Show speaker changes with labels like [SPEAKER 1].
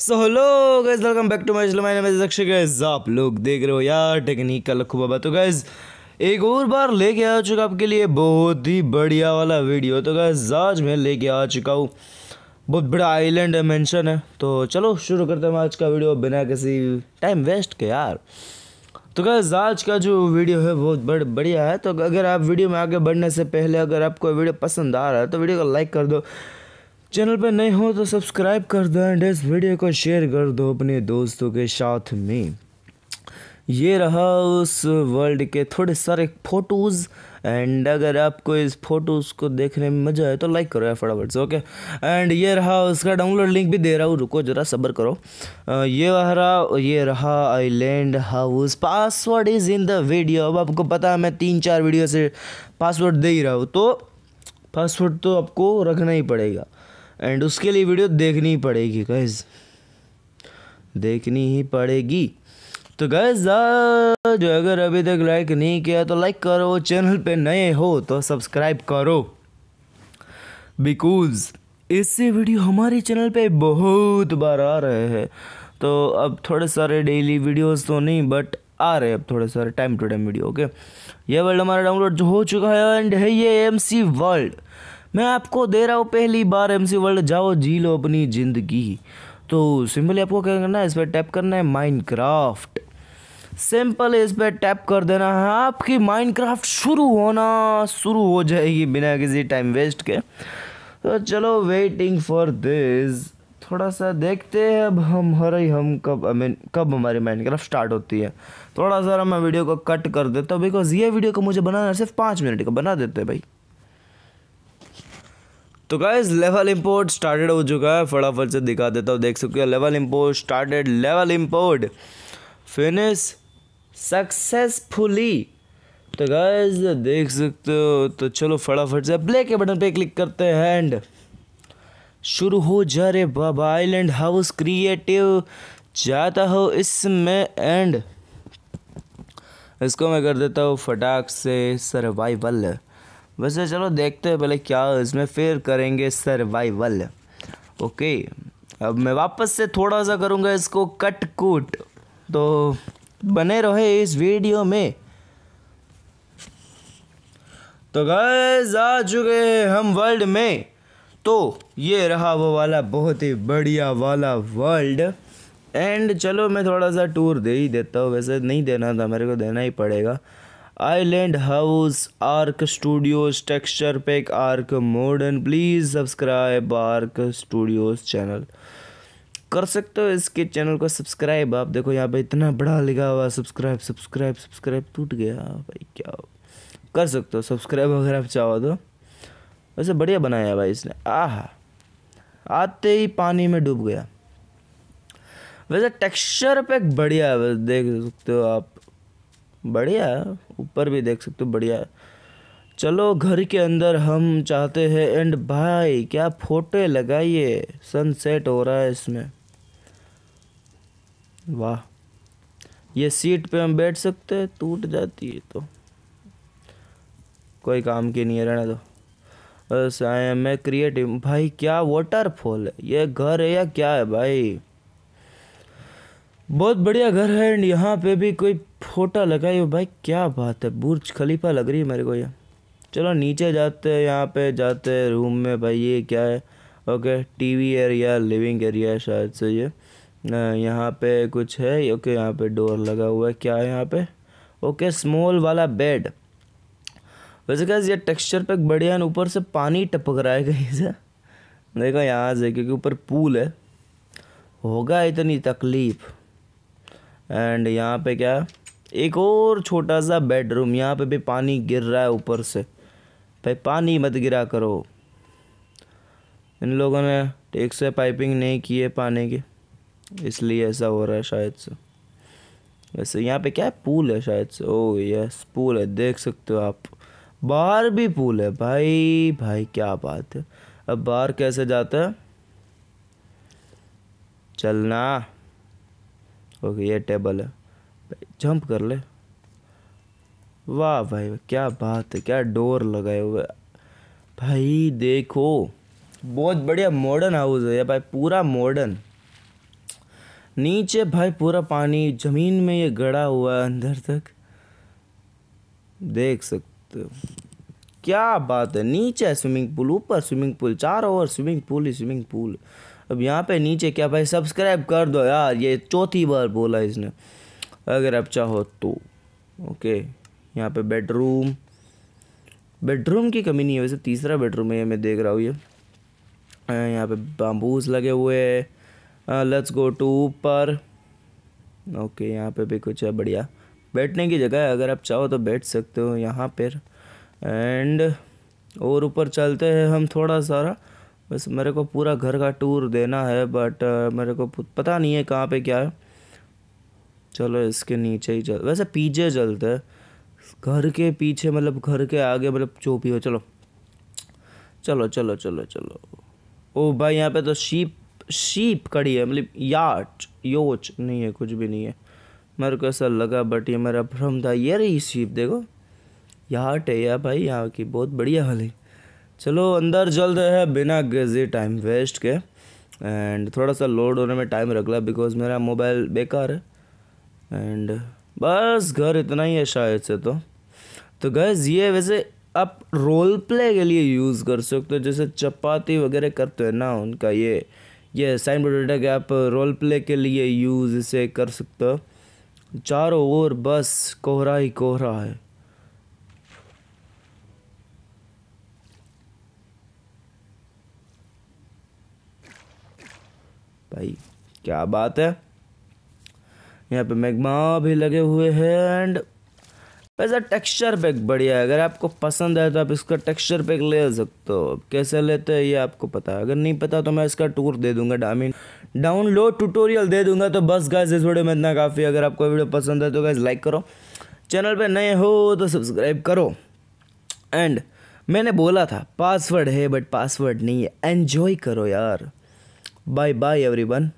[SPEAKER 1] So hello guys welcome back to my मैं अक्षय आप लोग देख रहे हो यार का लखू बाबा तो गाइस एक और बार लेके आ चुका आपके लिए बहुत ही बढ़िया वाला वीडियो तो गाइस आज मैं लेके आ चुका हूँ बहुत बड़ा आइलैंड है मेंशन है तो चलो शुरू करते हैं आज का वीडियो बिना किसी टाइम वेस्ट के यार तो गैस आज का जो वीडियो है बहुत बड़ बढ़िया है तो अगर आप वीडियो में आगे बढ़ने से पहले अगर आपको वीडियो पसंद आ रहा है तो वीडियो को लाइक कर दो चैनल पर नए हो तो सब्सक्राइब कर दो एंड इस वीडियो को शेयर कर दो अपने दोस्तों के साथ में ये रहा उस वर्ल्ड के थोड़े सारे फ़ोटोज़ एंड अगर आपको इस फोटोज़ को देखने में मज़ा आए तो लाइक करो या फटाफट से ओके एंड ये रहा उसका डाउनलोड लिंक भी दे रहा हूँ रुको ज़रा सब्र करो आ, ये रहा ये रहा island house password is in the video अब आपको पता है मैं तीन चार वीडियो से पासवर्ड दे ही रहा हूँ तो पासवर्ड तो आपको रखना ही पड़ेगा एंड उसके लिए वीडियो देखनी ही पड़ेगी गैज़ देखनी ही पड़ेगी तो गैज़ जो अगर अभी तक लाइक नहीं किया तो लाइक करो चैनल पे नए हो तो सब्सक्राइब करो बिकॉज इससे वीडियो हमारे चैनल पे बहुत बार आ रहे हैं तो अब थोड़े सारे डेली वीडियोस तो नहीं बट आ रहे अब थोड़े सारे time to time video okay ये वर्ल्ड हमारा डाउनलोड हो चुका है एंड है ये एमसी सी वर्ल्ड मैं आपको दे रहा हूँ पहली बार एम सी वर्ल्ड जाओ जी लो अपनी ज़िंदगी तो सिंपली आपको क्या करना है इस पर टैप करना है माइनक्राफ्ट सिंपल इस पर टैप कर देना है आपकी माइनक्राफ्ट शुरू होना शुरू हो जाएगी बिना किसी टाइम वेस्ट के तो चलो वेटिंग फॉर दिस थोड़ा सा देखते हैं अब हम हर ही हम कब आई मीन कब हमारी माइनक्राफ्ट स्टार्ट होती है थोड़ा सा मैं वीडियो को कट कर देता हूँ बिकॉज़ ये वीडियो को मुझे बनाना सिर्फ पाँच मिनट का बना देते हैं भाई तो गाइज लेवल इम्पोर्ट स्टार्टेड हो चुका है फटाफट से दिखा देता हूँ देख सकते हो level import started level import finish successfully तो गाइज देख सकते हो तो चलो फटाफट से प्ले के बटन पे क्लिक करते हैं एंड शुरू हो जा रे बाबा आइलैंड हाउस क्रिएटिव जाता हो इसमें एंड इसको मैं कर देता हूँ फटाक से सर्वाइवल वैसे चलो देखते हैं पहले क्या इसमें फिर करेंगे सर्वाइवल ओके अब मैं वापस से थोड़ा सा करूँगा इसको कट कूट तो बने रहे इस वीडियो में तो गैस आ चुके हैं हम वर्ल्ड में तो ये रहा वो वाला बहुत ही बढ़िया वाला वर्ल्ड एंड चलो मैं थोड़ा सा टूर दे ही देता हूँ वैसे नहीं देना था मेरे को देना ही पड़ेगा island house ark studios texture pack ark modern please subscribe ark studios channel कर सकते हो इसके चैनल को सब्सक्राइब आप देखो यहाँ पे इतना बड़ा लिखा हुआ सब्सक्राइब सब्सक्राइब सब्सक्राइब टूट गया भाई क्या हो? कर सकते हो सब्सक्राइब अगर आप चाहो तो वैसे बढ़िया बनाया भाई इसने आह आते ही पानी में डूब गया वैसे टेक्सचर पैक बढ़िया है देख सकते हो आप बढ़िया ऊपर भी देख सकते हो बढ़िया चलो घर के अंदर हम चाहते हैं एंड भाई क्या फोटो लगाइए सनसेट हो रहा है इसमें वाह ये सीट पे हम बैठ सकते हैं टूट जाती है तो कोई काम की नहीं है रहने दो बस आई एम ए क्रिएटिव भाई क्या वाटरफॉल है ये घर है या क्या है भाई बहुत बढ़िया घर है एंड यहाँ पे भी कोई छोटा लगा ये भाई क्या बात है बुर्ज खलीफा लग रही है मेरे को ये चलो नीचे जाते हैं यहाँ पे जाते हैं रूम में भाई ये क्या है okay TV area living area शायद से ये यहाँ पे कुछ है ओके यहाँ पे डोर लगा हुआ है क्या है यहाँ पे ओके स्मॉल वाला बेड वैसे क्या ये टेक्सचर पे बढ़िया ऊपर से पानी टपक रहा है कहीं से देखो यहाँ से क्योंकि ऊपर पूल है होगा इतनी तकलीफ एंड यहाँ पे क्या एक और छोटा सा बेडरूम यहाँ पे भी पानी गिर रहा है ऊपर से भाई पानी मत गिरा करो इन लोगों ने ठीक से पाइपिंग नहीं की है पानी की इसलिए ऐसा हो रहा है शायद से वैसे यहाँ पे क्या है पूल है शायद से ओह oh, यस पूल है देख सकते हो आप बाहर भी पूल है भाई भाई क्या बात है अब बाहर कैसे जाता है चलना ओके ये टेबल है जंप कर ले वाह भाई क्या बात है क्या डोर लगाए हुए भाई देखो बहुत बढ़िया मॉडर्न हाउस है भाई पूरा मॉडर्न नीचे भाई पूरा पानी ज़मीन में ये गड़ा हुआ है अंदर तक देख सकते हो क्या बात है नीचे है स्विमिंग पूल ऊपर स्विमिंग पूल चार ओवर स्विमिंग पूल ही स्विमिंग पूल अब यहाँ पे नीचे क्या भाई सब्सक्राइब कर दो यार ये चौथी बार बोला इसने अगर आप चाहो तो ओके यहाँ पे बेडरूम बेडरूम की कमी नहीं है वैसे तीसरा बेडरूम है मैं देख रहा हूँ ये यहाँ पे बाम्बूज लगे हुए हैं लेट्स गो टू ऊपर ओके यहाँ पे भी कुछ है बढ़िया बैठने की जगह है अगर आप चाहो तो बैठ सकते हो यहाँ पर एंड और ऊपर चलते हैं हम थोड़ा सारा बस मेरे को पूरा घर का टूर देना है बट मेरे को पता नहीं है कहाँ पे क्या है चलो इसके नीचे ही चल वैसे पीछे चलते हैं घर के पीछे मतलब घर के आगे मतलब जो भी हो चलो चलो चलो चलो चलो ओ भाई यहाँ पे तो शीप शीप कड़ी है मतलब याच योच नहीं है कुछ भी नहीं है मेरे को ऐसा लगा बट ये मेरा भ्रम था ये रही शीप देखो याट है यार भाई यहाँ की बहुत बढ़िया हली चलो अंदर जल्द है बिना गजे टाइम वेस्ट के एंड थोड़ा सा लोड होने में टाइम रख ला बिकॉज मेरा मोबाइल बेकार है एंड बस घर इतना ही है शायद से तो तो गैस ये वैसे आप रोल प्ले के लिए यूज़ कर सकते हो जैसे चपाती वगैरह करते हैं ना उनका ये ये साइन प्रोडक्ट है आप रोल प्ले के लिए यूज़ इसे कर सकते हो चारों ओर बस कोहरा ही कोहरा है भाई क्या बात है यहाँ पे मैगमा भी लगे हुए हैं एंड वैसा टेक्सचर पैक बढ़िया है अगर आपको पसंद है तो आप इसका टेक्सचर पैक ले सकते हो कैसे लेते हैं ये आपको पता है अगर नहीं पता तो मैं इसका टूर दे दूंगा डामिन डाउनलोड ट्यूटोरियल दे दूंगा तो बस गाइस इस वीडियो में इतना काफ़ी अगर आपको वीडियो पसंद है तो गाइस लाइक करो चैनल पर नए हो तो सब्सक्राइब करो एंड मैंने बोला था पासवर्ड है बट पासवर्ड नहीं है एन्जॉय करो यार बाय बाय एवरी